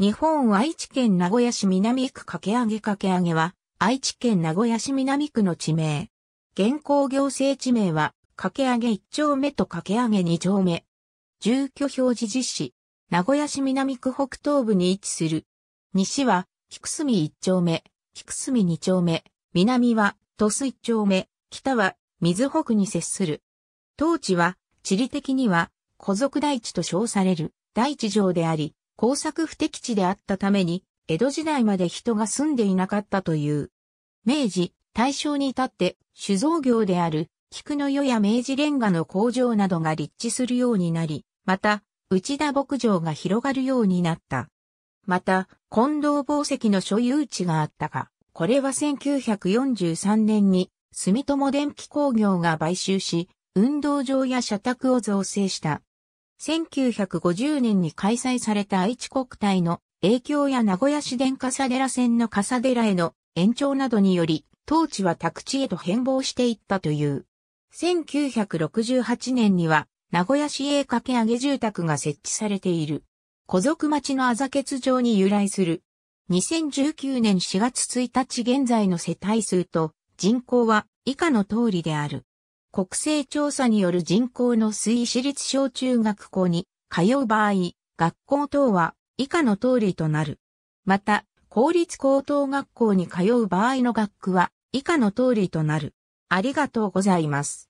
日本愛知県名古屋市南区掛上げ掛上げは、愛知県名古屋市南区の地名。現行行政地名は、掛上げ1丁目と掛上げ2丁目。住居表示実施。名古屋市南区北東部に位置する。西は、菊住1丁目、菊住2丁目、南は、鳥栖1丁目、北は、水北に接する。当地は、地理的には、古族大地と称される大地上であり、工作不適地であったために、江戸時代まで人が住んでいなかったという。明治、大正に至って酒造業である菊の湯や明治レンガの工場などが立地するようになり、また、内田牧場が広がるようになった。また、近藤宝石の所有地があったが、これは1943年に住友電気工業が買収し、運動場や社宅を造成した。1950年に開催された愛知国体の影響や名古屋市電笠寺線の笠寺への延長などにより、当地は宅地へと変貌していったという。1968年には、名古屋市営掛け上げ住宅が設置されている。古族町のあざけつ城に由来する。2019年4月1日現在の世帯数と人口は以下の通りである。国勢調査による人口の推移私立小中学校に通う場合、学校等は以下の通りとなる。また、公立高等学校に通う場合の学区は以下の通りとなる。ありがとうございます。